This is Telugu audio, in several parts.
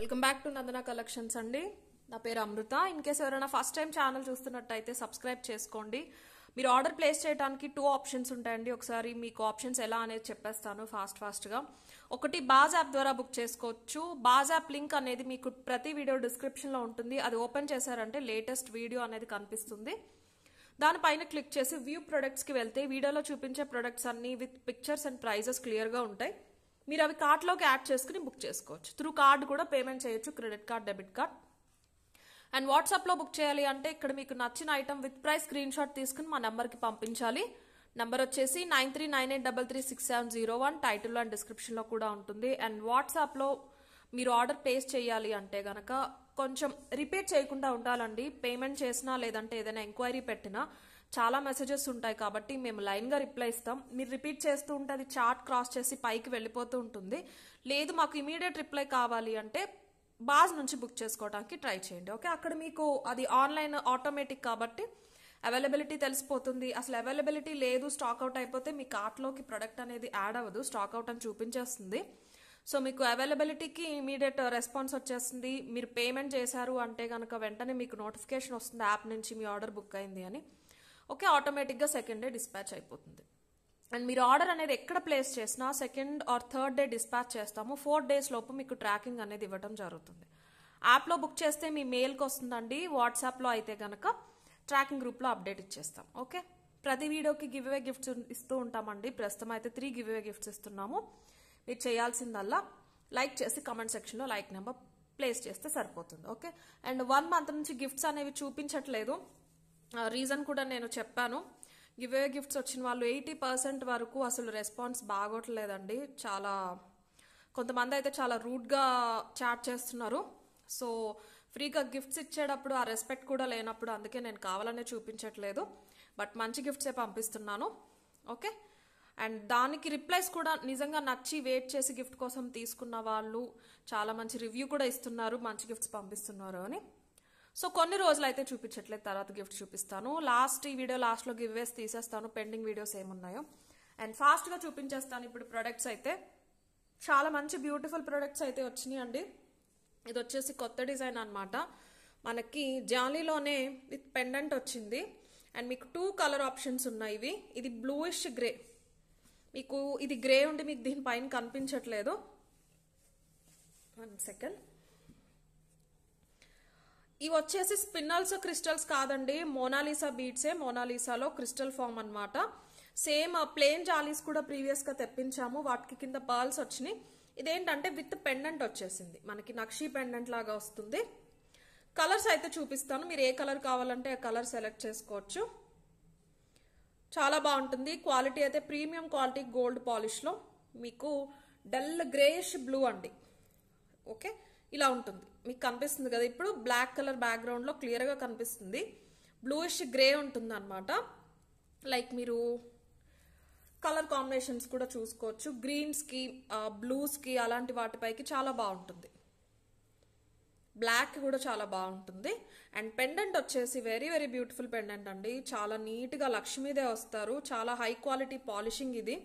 welcome back to Nandana collections అండి నా పేరు అమృత ఇన్ కేసు ఎవరైనా ఫస్ట్ టైం ఛానల్ చూస్తున్నట్టయితే సబ్స్క్రైబ్ చేసుకోండి మీరు ఆర్డర్ ప్లేస్ చేయడానికి టూ ఆప్షన్స్ ఉంటాయండి ఒకసారి మీకు ఆప్షన్స్ ఎలా అనేది చెప్పేస్తాను ఫాస్ట్ ఫాస్ట్గా ఒకటి బాజ్ యాప్ ద్వారా బుక్ చేసుకోవచ్చు బాజ్ యాప్ లింక్ అనేది మీకు ప్రతి వీడియో డిస్క్రిప్షన్లో ఉంటుంది అది ఓపెన్ చేశారంటే లేటెస్ట్ వీడియో అనేది కనిపిస్తుంది దానిపైన క్లిక్ చేసి వ్యూ ప్రొడక్ట్స్కి వెళ్తే వీడియోలో చూపించే ప్రొడక్ట్స్ అన్నీ విత్ పిక్చర్స్ అండ్ ప్రైజెస్ క్లియర్గా ఉంటాయి మీరు అవి కార్ట్లోకి యాడ్ చేసుకుని బుక్ చేసుకోవచ్చు త్రూ కార్డు కూడా పేమెంట్ చేయొచ్చు credit card debit card and వాట్సాప్లో బుక్ చేయాలి అంటే ఇక్కడ మీకు నచ్చిన item with price screenshot తీసుకుని మా నెంబర్కి పంపించాలి నెంబర్ వచ్చేసి nine three nine eight double three six seven zero one title and డిస్క్రిప్షన్లో కూడా ఉంటుంది అండ్ వాట్సాప్లో మీరు ఆర్డర్ ప్లేస్ చేయాలి అంటే గనక కొంచెం రిపీట్ చేయకుండా ఉండాలండి పేమెంట్ చేసినా లేదంటే ఏదైనా ఎంక్వైరీ పెట్టినా చాలా మెసేజెస్ ఉంటాయి కాబట్టి మేము లైన్గా రిప్లై ఇస్తాం మీరు రిపీట్ చేస్తూ ఉంటే అది చార్ట్ క్రాస్ చేసి పైకి వెళ్ళిపోతూ ఉంటుంది లేదు మాకు ఇమీడియట్ రిప్లై కావాలి అంటే బాజ్ నుంచి బుక్ చేసుకోవడానికి ట్రై చేయండి ఓకే అక్కడ మీకు అది ఆన్లైన్ ఆటోమేటిక్ కాబట్టి అవైలబిలిటీ తెలిసిపోతుంది అసలు అవైలబిలిటీ లేదు స్టాక్ అవుట్ అయిపోతే మీ కార్ట్లోకి ప్రొడక్ట్ అనేది యాడ్ అవ్వదు స్టాక్ అవుట్ అని చూపించేస్తుంది సో మీకు అవైలబిలిటీకి ఇమీడియట్ రెస్పాన్స్ వచ్చేస్తుంది మీరు పేమెంట్ చేశారు అంటే కనుక వెంటనే మీకు నోటిఫికేషన్ వస్తుంది యాప్ నుంచి మీ ఆర్డర్ బుక్ అయింది అని ఓకే ఆటోమేటిక్గా సెకండ్ డే డిస్పాచ్ అయిపోతుంది అండ్ మీరు ఆర్డర్ అనేది ఎక్కడ ప్లేస్ చేసినా second or third day dispatch చేస్తాము ఫోర్ డేస్ లోపు మీకు ట్రాకింగ్ అనేది ఇవ్వడం జరుగుతుంది యాప్లో బుక్ చేస్తే మీ మెయిల్కి వస్తుందండి వాట్సాప్లో అయితే కనుక ట్రాకింగ్ గ్రూప్లో అప్డేట్ ఇచ్చేస్తాం ఓకే ప్రతి వీడియోకి గివ్ అవే గిఫ్ట్స్ ఇస్తూ ఉంటామండి ప్రస్తుతం అయితే త్రీ గివ్ అవే గిఫ్ట్స్ ఇస్తున్నాము మీరు చేయాల్సిందల్లా లైక్ చేసి కమెంట్ సెక్షన్లో లైక్ నెంబర్ ప్లేస్ చేస్తే సరిపోతుంది ఓకే అండ్ వన్ మంత్ నుంచి గిఫ్ట్స్ అనేవి చూపించట్లేదు రీజన్ కూడా నేను చెప్పాను గివే గిఫ్ట్స్ వచ్చిన వాళ్ళు ఎయిటీ పర్సెంట్ వరకు అసలు రెస్పాన్స్ బాగోట్లేదండి చాలా కొంతమంది అయితే చాలా రూడ్గా చాట్ చేస్తున్నారు సో ఫ్రీగా గిఫ్ట్స్ ఇచ్చేటప్పుడు ఆ రెస్పెక్ట్ కూడా లేనప్పుడు అందుకే నేను కావాలనే చూపించట్లేదు బట్ మంచి గిఫ్ట్సే పంపిస్తున్నాను ఓకే అండ్ దానికి రిప్లైస్ కూడా నిజంగా నచ్చి వెయిట్ చేసి గిఫ్ట్ కోసం తీసుకున్న వాళ్ళు చాలా మంచి రివ్యూ కూడా ఇస్తున్నారు మంచి గిఫ్ట్స్ పంపిస్తున్నారు అని సో కొన్ని రోజులు అయితే చూపించట్లేదు తర్వాత గిఫ్ట్ చూపిస్తాను లాస్ట్ ఈ వీడియో లాస్ట్లో వేసి తీసేస్తాను పెండింగ్ వీడియోస్ ఏమున్నాయో అండ్ ఫాస్ట్గా చూపించేస్తాను ఇప్పుడు ప్రొడక్ట్స్ అయితే చాలా మంచి బ్యూటిఫుల్ ప్రొడక్ట్స్ అయితే వచ్చినాయి అండి ఇది వచ్చేసి కొత్త డిజైన్ అనమాట మనకి జాలీలోనే విత్ పెండెంట్ వచ్చింది అండ్ మీకు టూ కలర్ ఆప్షన్స్ ఉన్నాయి ఇవి ఇది బ్లూయిష్ గ్రే మీకు ఇది గ్రే ఉండి మీకు దీనిపైన కనిపించట్లేదు వన్ సెకండ్ ఇవి వచ్చేసి స్పిన్నల్స్ క్రిస్టల్స్ కాదండి మోనాలిసా బీడ్సే మోనాలిసాలో క్రిస్టల్ ఫామ్ అనమాట సేమ్ ప్లేన్ జాలీస్ కూడా ప్రీవియస్గా తెప్పించాము వాటికి కింద పాల్స్ వచ్చినాయి ఇదేంటంటే విత్ పెండెంట్ వచ్చేసింది మనకి నక్షి పెండెంట్ లాగా వస్తుంది కలర్స్ అయితే చూపిస్తాను మీరు ఏ కలర్ కావాలంటే ఆ కలర్ సెలెక్ట్ చేసుకోవచ్చు చాలా బాగుంటుంది క్వాలిటీ అయితే ప్రీమియం క్వాలిటీ గోల్డ్ పాలిష్లో మీకు డల్ గ్రేష్ బ్లూ అండి ఓకే ఇలా ఉంటుంది మీకు కనిపిస్తుంది కదా ఇప్పుడు బ్లాక్ కలర్ బ్యాక్గ్రౌండ్లో క్లియర్గా కనిపిస్తుంది బ్లూయిష్ గ్రే ఉంటుంది అనమాట లైక్ మీరు కలర్ కాంబినేషన్స్ కూడా చూసుకోవచ్చు గ్రీన్స్కి బ్లూస్కి అలాంటి వాటిపైకి చాలా బాగుంటుంది బ్లాక్ కూడా చాలా బాగుంటుంది అండ్ పెండెంట్ వచ్చేసి వెరీ వెరీ బ్యూటిఫుల్ పెండెంట్ అండి చాలా నీట్గా లక్ష్మీదే వస్తారు చాలా హై క్వాలిటీ పాలిషింగ్ ఇది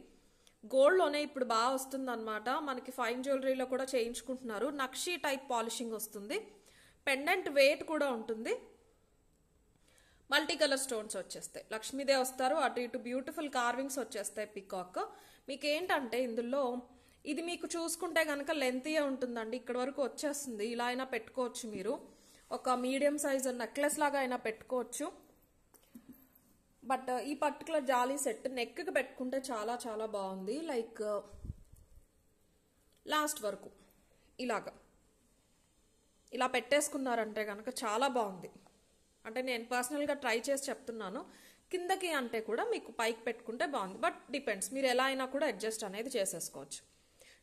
గోల్డ్లోనే ఇప్పుడు బాగా వస్తుంది అనమాట మనకి ఫైన్ జ్యువెలరీలో కూడా చేయించుకుంటున్నారు నక్షీ టైప్ పాలిషింగ్ వస్తుంది పెండెంట్ వెయిట్ కూడా ఉంటుంది మల్టీ కలర్ స్టోన్స్ వచ్చేస్తాయి లక్ష్మీదే వస్తారు అటు ఇటు బ్యూటిఫుల్ కార్వింగ్స్ వచ్చేస్తాయి పికాక్ మీకు ఏంటంటే ఇందులో ఇది మీకు చూసుకుంటే కనుక లెంతీయే ఉంటుందండి ఇక్కడ వరకు వచ్చేస్తుంది ఇలా అయినా పెట్టుకోవచ్చు మీరు ఒక మీడియం సైజు నెక్లెస్ లాగా అయినా పెట్టుకోవచ్చు బట్ ఈ పర్టికులర్ జాలీ సెట్ నెక్కి పెట్టుకుంటే చాలా చాలా బాగుంది లైక్ లాస్ట్ వరకు ఇలాగ ఇలా పెట్టేసుకున్నారంటే కనుక చాలా బాగుంది అంటే నేను పర్సనల్గా ట్రై చేసి చెప్తున్నాను కిందకి అంటే కూడా మీకు పైకి పెట్టుకుంటే బాగుంది బట్ డిపెండ్స్ మీరు ఎలా అయినా కూడా అడ్జస్ట్ అనేది చేసేసుకోవచ్చు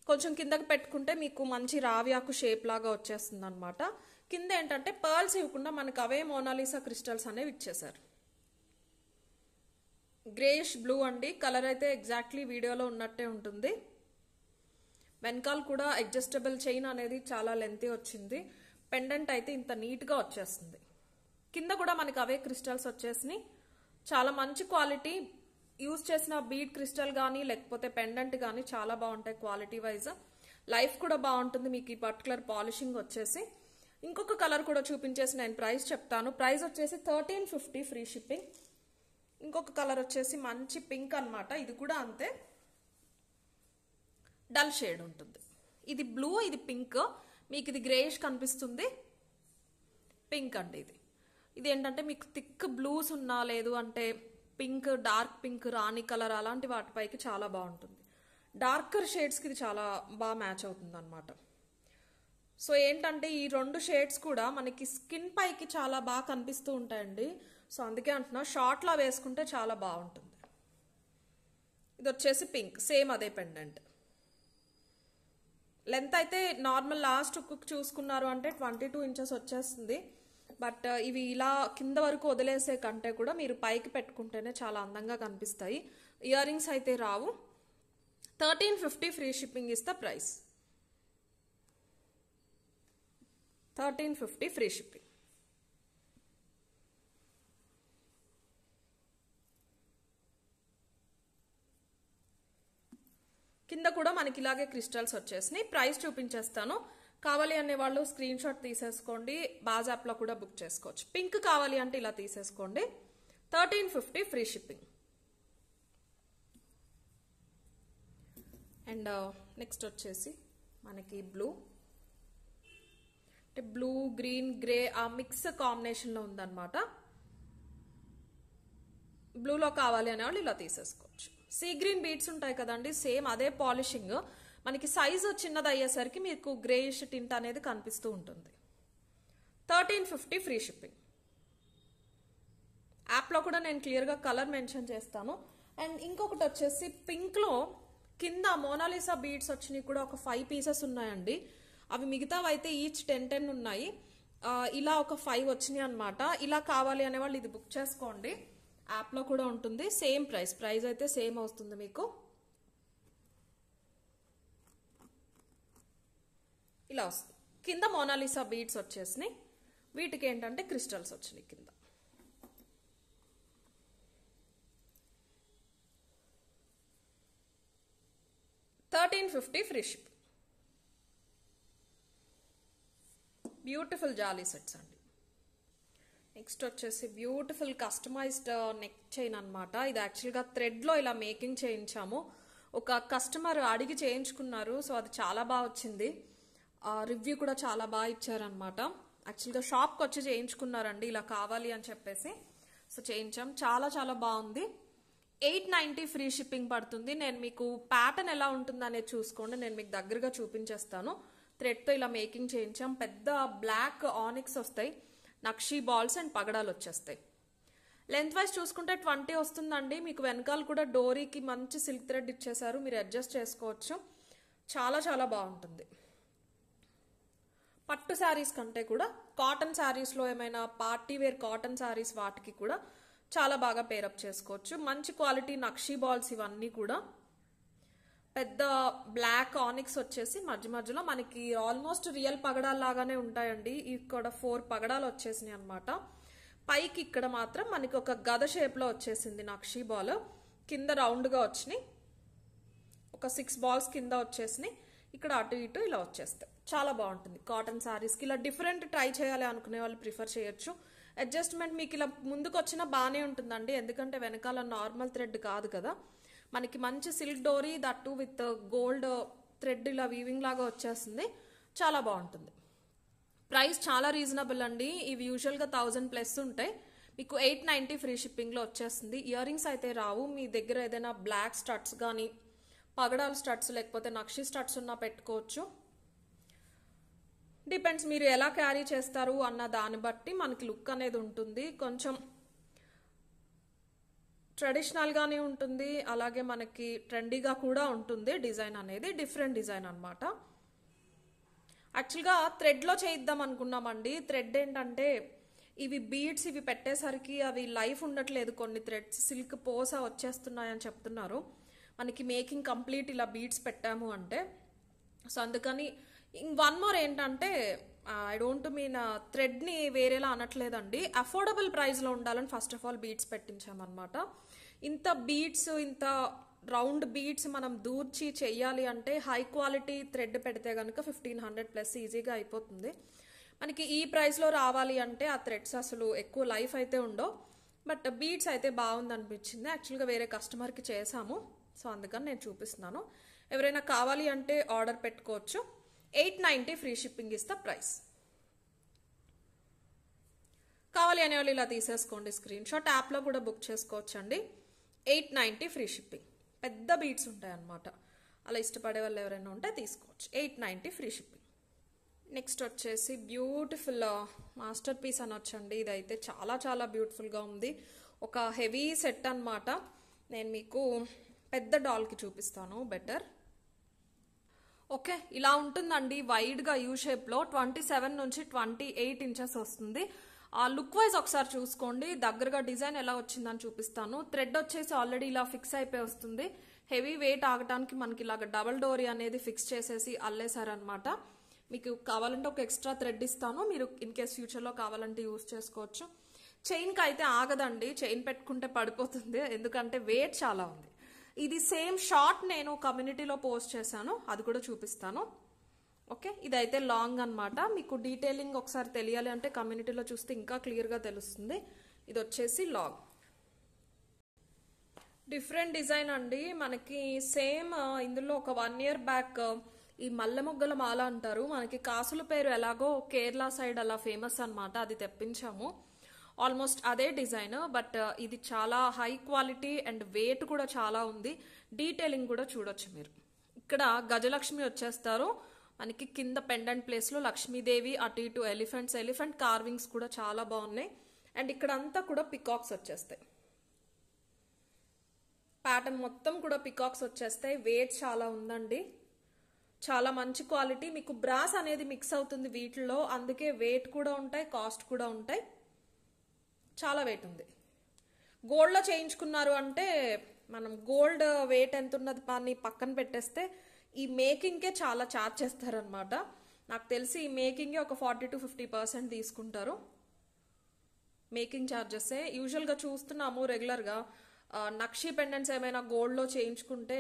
కొంచెం కిందకి పెట్టుకుంటే మీకు మంచి రావ్యాకు షేప్ లాగా వచ్చేస్తుంది అనమాట కింద ఏంటంటే పర్ల్స్ ఇవ్వకుండా మనకు అవే మోనాలిసా క్రిస్టల్స్ అనేవి ఇచ్చేసారు గ్రేయిష్ బ్లూ అండి కలర్ అయితే ఎగ్జాక్ట్లీ వీడియోలో ఉన్నట్టే ఉంటుంది వెనకాల కూడా అడ్జస్టబుల్ చైన్ అనేది చాలా లెంతీ వచ్చింది పెండెంట్ అయితే ఇంత నీట్గా వచ్చేస్తుంది కింద కూడా మనకి అవే క్రిస్టల్స్ వచ్చేసినాయి చాలా మంచి క్వాలిటీ యూజ్ చేసిన బీడ్ క్రిస్టల్ కానీ లేకపోతే పెండెంట్ కానీ చాలా బాగుంటాయి క్వాలిటీ వైజ్ లైఫ్ కూడా బాగుంటుంది మీకు ఈ పర్టికులర్ పాలిషింగ్ వచ్చేసి ఇంకొక కలర్ కూడా చూపించేసి నేను ప్రైస్ చెప్తాను ప్రైస్ వచ్చేసి థర్టీన్ ఫిఫ్టీ ఫ్రీ షిప్పింగ్ ఇంకొక కలర్ వచ్చేసి మంచి పింక్ అనమాట ఇది కూడా అంతే డల్ షేడ్ ఉంటుంది ఇది బ్లూ ఇది పింక్ మీకు ఇది గ్రేష్ కనిపిస్తుంది పింక్ అండి ఇది ఇది ఏంటంటే మీకు థిక్ బ్లూస్ ఉన్నా లేదు అంటే pink dark pink rani colour అలాంటి వాటిపైకి చాలా బాగుంటుంది డార్కర్ షేడ్స్కి ఇది చాలా బాగా మ్యాచ్ అవుతుంది అనమాట సో ఏంటంటే ఈ రెండు షేడ్స్ కూడా మనకి స్కిన్ పైకి చాలా బాగా కనిపిస్తూ ఉంటాయండి సో అందుకే అంటున్నా షార్ట్లో వేసుకుంటే చాలా బాగుంటుంది ఇది వచ్చేసి పింక్ సేమ్ అదే పెండెంట్ లెంత్ అయితే నార్మల్ లాస్ట్ కుక్ చూసుకున్నారు అంటే ట్వంటీ టూ ఇంచెస్ వచ్చేస్తుంది బట్ uh, ఇవి ఇలా కింద వరకు వదిలేసే కంటే కూడా మీరు పైకి పెట్టుకుంటేనే చాలా అందంగా కనిపిస్తాయి ఇయర్ రింగ్స్ అయితే రావు thirteen fifty free shipping is the price thirteen fifty free shipping కింద కూడా మనకి ఇలాగే క్రిస్టల్స్ వచ్చేసినాయి ప్రైస్ చూపించేస్తాను కావాలి అనే వాళ్ళు స్క్రీన్ షాట్ తీసేసుకోండి బాజాప్లో కూడా బుక్ చేసుకోవచ్చు పింక్ కావాలి అంటే ఇలా తీసేసుకోండి thirteen fifty free shipping and uh, next వచ్చేసి మనకి బ్లూ అంటే బ్లూ గ్రీన్ గ్రే ఆ మిక్స్ కాంబినేషన్లో ఉందన్నమాట బ్లూలో కావాలి అనేవాళ్ళు ఇలా తీసేసుకోవచ్చు సీ గ్రీన్ బీట్స్ ఉంటాయి కదండి సేమ్ అదే పాలిషింగ్ మనకి సైజు చిన్నది అయ్యేసరికి మీకు గ్రేయిష్ టింట్ అనేది కనిపిస్తూ ఉంటుంది థర్టీన్ ఫిఫ్టీ ఫ్రీ షిప్పింగ్ యాప్లో కూడా నేను క్లియర్గా కలర్ మెన్షన్ చేస్తాను అండ్ ఇంకొకటి వచ్చేసి పింక్లో కింద మోనాలిసా బీడ్స్ వచ్చినాయి కూడా ఒక ఫైవ్ పీసెస్ ఉన్నాయండి అవి మిగతావి అయితే ఈచ్ టెన్ టెన్ ఉన్నాయి ఇలా ఒక ఫైవ్ వచ్చినాయి అనమాట ఇలా కావాలి అనేవాళ్ళు ఇది బుక్ చేసుకోండి యాప్లో కూడా ఉంటుంది సేమ్ ప్రైస్ ప్రైస్ అయితే సేమ్ వస్తుంది మీకు ఇలా వస్తుంది కింద మోనాలిసా బీడ్స్ వచ్చేసినాయి వీటికి ఏంటంటే క్రిస్టల్స్ వచ్చినాయి కింద thirteen fifty free ship beautiful జాలీ సెట్స్ అండి నెక్స్ట్ వచ్చేసి బ్యూటిఫుల్ కస్టమైజ్డ్ నెక్ చైన్ అనమాట ఇది యాక్చువల్గా థ్రెడ్లో ఇలా మేకింగ్ చేయించాము ఒక కస్టమర్ అడిగి చేయించుకున్నారు సో అది చాలా బాగా వచ్చింది రివ్యూ కూడా చాలా బాగా ఇచ్చారనమాట యాక్చువల్గా షాప్కి వచ్చి చేయించుకున్నారండి ఇలా కావాలి అని చెప్పేసి సో చేయించాం చాలా చాలా బాగుంది ఎయిట్ నైంటీ ఫ్రీ షిప్పింగ్ పడుతుంది నేను మీకు ప్యాటర్న్ ఎలా ఉంటుంది అనేది చూసుకోండి నేను మీకు దగ్గరగా చూపించేస్తాను థ్రెడ్తో ఇలా మేకింగ్ చేయించాం పెద్ద బ్లాక్ ఆనిక్స్ వస్తాయి నక్షీ బాల్స్ అండ్ పగడాలు వచ్చేస్తాయి లెంత్ వైజ్ చూసుకుంటే ట్వంటీ వస్తుందండి మీకు వెనకాల కూడా డోరీకి మంచి సిల్క్ థ్రెడ్ ఇచ్చేసారు మీరు అడ్జస్ట్ చేసుకోవచ్చు చాలా చాలా బాగుంటుంది పట్టు శారీస్ కంటే కూడా కాటన్ శారీస్లో ఏమైనా పార్టీ వేర్ కాటన్ శారీస్ వాటికి కూడా చాలా బాగా పేరప్ చేసుకోవచ్చు మంచి క్వాలిటీ నక్షీ బాల్స్ ఇవన్నీ కూడా పెద్ద బ్లాక్ ఆనిక్స్ వచ్చేసి మధ్య మధ్యలో మనకి ఆల్మోస్ట్ రియల్ పగడాలు లాగానే ఉంటాయండి ఇక్కడ ఫోర్ పగడాలు వచ్చేసినాయి అనమాట పైకి ఇక్కడ మాత్రం మనకి ఒక గద షేప్లో వచ్చేసింది నక్షి బాల్ కింద రౌండ్గా వచ్చినాయి ఒక సిక్స్ బాల్స్ కింద వచ్చేసినాయి ఇక్కడ అటు ఇటు ఇలా వచ్చేస్తాయి చాలా బాగుంటుంది కాటన్ శారీస్కి ఇలా డిఫరెంట్ ట్రై చేయాలి అనుకునే వాళ్ళు ప్రిఫర్ చేయొచ్చు అడ్జస్ట్మెంట్ మీకు ఇలా ముందుకు వచ్చినా బాగానే ఉంటుందండి ఎందుకంటే వెనకాల నార్మల్ థ్రెడ్ కాదు కదా మనకి మంచి సిల్క్ డోరీ దట్టు విత్ గోల్డ్ థ్రెడ్ ఇలా వీవింగ్ లాగా వచ్చేస్తుంది చాలా బాగుంటుంది ప్రైస్ చాలా రీజనబుల్ అండి ఇవి యూజువల్గా థౌజండ్ ప్లస్ ఉంటాయి మీకు ఎయిట్ నైంటీ ఫ్రీ షిప్పింగ్లో వచ్చేస్తుంది ఇయర్ రింగ్స్ అయితే రావు మీ దగ్గర ఏదైనా బ్లాక్ స్టడ్స్ కానీ పగడాల స్టడ్స్ లేకపోతే నక్షి స్టడ్స్ ఉన్నా పెట్టుకోవచ్చు డిపెండ్స్ మీరు ఎలా క్యారీ చేస్తారు అన్న దాన్ని బట్టి మనకి లుక్ అనేది ఉంటుంది కొంచెం ట్రెడిషనల్గానే ఉంటుంది అలాగే మనకి ట్రెండీగా కూడా ఉంటుంది డిజైన్ అనేది డిఫరెంట్ డిజైన్ అనమాట యాక్చువల్గా థ్రెడ్లో చేయిద్దాం అనుకున్నామండి థ్రెడ్ ఏంటంటే ఇవి బీడ్స్ ఇవి పెట్టేసరికి అవి లైఫ్ ఉండట్లేదు కొన్ని థ్రెడ్స్ సిల్క్ పోస వచ్చేస్తున్నాయని చెప్తున్నారు మనకి మేకింగ్ కంప్లీట్ ఇలా బీడ్స్ పెట్టాము అంటే సో అందుకని వన్ మోర్ ఏంటంటే ఐ డోంట్ మీన్ థ్రెడ్ని వేరేలా అనట్లేదండి అఫోర్డబుల్ ప్రైస్లో ఉండాలని ఫస్ట్ ఆఫ్ ఆల్ బీట్స్ పెట్టించామన్నమాట ఇంత బీట్స్ ఇంత రౌండ్ బీట్స్ మనం దూర్చి చేయాలి అంటే హై క్వాలిటీ థ్రెడ్ పెడితే కనుక ఫిఫ్టీన్ హండ్రెడ్ ప్లస్ ఈజీగా అయిపోతుంది మనకి ఈ ప్రైస్లో రావాలి అంటే ఆ థ్రెడ్స్ అసలు ఎక్కువ లైఫ్ అయితే ఉండవు బట్ బీట్స్ అయితే బాగుంది అనిపించింది యాక్చువల్గా వేరే కస్టమర్కి చేశాము సో అందుకని నేను చూపిస్తున్నాను ఎవరైనా కావాలి అంటే ఆర్డర్ పెట్టుకోవచ్చు eight ninety free shipping is the price కావాలి అనే వాళ్ళు ఇలా తీసేసుకోండి స్క్రీన్ షాట్ యాప్లో కూడా బుక్ చేసుకోవచ్చండి ఎయిట్ నైంటీ ఫ్రీ షిప్పింగ్ పెద్ద బీట్స్ ఉంటాయి అన్నమాట అలా ఇష్టపడే వాళ్ళు ఎవరైనా ఉంటే తీసుకోవచ్చు eight ninety free shipping next వచ్చేసి బ్యూటిఫుల్ మాస్టర్ పీస్ అనొచ్చండి ఇదైతే చాలా చాలా బ్యూటిఫుల్గా ఉంది ఒక హెవీ సెట్ అనమాట నేను మీకు పెద్ద డాల్కి చూపిస్తాను బెటర్ ఓకే ఇలా ఉంటుందండి వైడ్గా యూ షేప్లో ట్వంటీ సెవెన్ నుంచి ట్వంటీ ఎయిట్ ఇంచెస్ వస్తుంది ఆ లుక్ వైజ్ ఒకసారి చూసుకోండి దగ్గరగా డిజైన్ ఎలా వచ్చిందని చూపిస్తాను థ్రెడ్ వచ్చేసి ఆల్రెడీ ఇలా ఫిక్స్ అయిపోయి వస్తుంది హెవీ వెయిట్ ఆగటానికి మనకి ఇలాగ డబల్ డోరీ అనేది ఫిక్స్ చేసేసి అల్లేసారనమాట మీకు కావాలంటే ఒక ఎక్స్ట్రా థ్రెడ్ ఇస్తాను మీరు ఇన్ కేస్ ఫ్యూచర్లో కావాలంటే యూజ్ చేసుకోవచ్చు చైన్కి అయితే ఆగదండి చైన్ పెట్టుకుంటే పడిపోతుంది ఎందుకంటే వెయిట్ చాలా ఉంది ఇది సేమ్ షార్ట్ నేను కమ్యూనిటీలో పోస్ట్ చేశాను అది కూడా చూపిస్తాను ఓకే ఇదైతే లాంగ్ అనమాట మీకు డీటెయిలింగ్ ఒకసారి తెలియాలి అంటే కమ్యూనిటీలో చూస్తే ఇంకా క్లియర్గా తెలుస్తుంది ఇది వచ్చేసి లాంగ్ డిఫరెంట్ డిజైన్ అండి మనకి సేమ్ ఇందులో ఒక వన్ ఇయర్ బ్యాక్ ఈ మల్లె మొగ్గల మాల అంటారు మనకి కాసుల పేరు ఎలాగో కేరళ సైడ్ అలా ఫేమస్ అనమాట అది తెప్పించాము ఆల్మోస్ట్ అదే డిజైన్ బట్ uh, ఇది చాలా హై క్వాలిటీ అండ్ వెయిట్ కూడా చాలా ఉంది డీటెయిలింగ్ కూడా చూడొచ్చు మీరు ఇక్కడ గజలక్ష్మి వచ్చేస్తారు మనకి కింద పెండెంట్ ప్లేస్లో లక్ష్మీదేవి అటు ఇటు ఎలిఫెంట్స్ ఎలిఫెంట్ కార్వింగ్స్ కూడా చాలా బాగున్నాయి అండ్ ఇక్కడ అంతా కూడా పికాక్స్ వచ్చేస్తాయి ప్యాటర్న్ మొత్తం కూడా పికాక్స్ వచ్చేస్తాయి వెయిట్ చాలా ఉందండి చాలా మంచి క్వాలిటీ మీకు బ్రాస్ అనేది మిక్స్ అవుతుంది వీటిలో అందుకే వెయిట్ కూడా ఉంటాయి కాస్ట్ కూడా ఉంటాయి చాలా వెయిట్ ఉంది గోల్డ్లో చేయించుకున్నారు అంటే మనం గోల్డ్ వెయిట్ ఎంత ఉన్నది అని పక్కన పెట్టేస్తే ఈ మేకింగ్కే చాలా ఛార్జ్ చేస్తారనమాట నాకు తెలిసి ఈ మేకింగే ఒక ఫార్టీ టు ఫిఫ్టీ పర్సెంట్ తీసుకుంటారు మేకింగ్ చార్జెస్ యూజువల్గా చూస్తున్నాము రెగ్యులర్గా నక్షి పెండెంట్స్ ఏమైనా గోల్డ్లో చేయించుకుంటే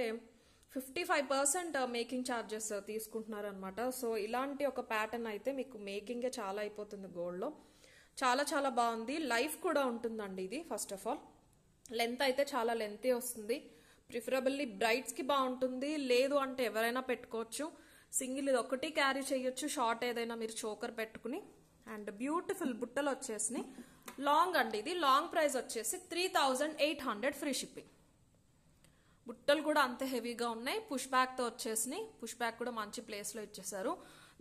fifty five percent making charges తీసుకుంటున్నారనమాట సో ఇలాంటి ఒక ప్యాటర్న్ అయితే మీకు మేకింగే చాలా అయిపోతుంది గోల్డ్లో చాలా చాలా బాగుంది లైఫ్ కూడా ఉంటుందండి ఇది ఫస్ట్ ఆఫ్ ఆల్ లెంత్ అయితే చాలా లెంతే వస్తుంది ప్రిఫరబుల్లీ బ్రైట్స్కి బాగుంటుంది లేదు అంటే ఎవరైనా పెట్టుకోవచ్చు సింగిల్ ఇది ఒకటి క్యారీ చేయొచ్చు షార్ట్ ఏదైనా మీరు చోకర్ పెట్టుకుని అండ్ బ్యూటిఫుల్ బుట్టలు వచ్చేసి లాంగ్ అండి ఇది లాంగ్ ప్రైస్ వచ్చేసి three thousand eight hundred free shipping బుట్టలు కూడా అంతే హెవీగా ఉన్నాయి పుష్ బ్యాక్తో వచ్చేసి పుష్ బ్యాక్ కూడా మంచి ప్లేస్లో ఇచ్చేసారు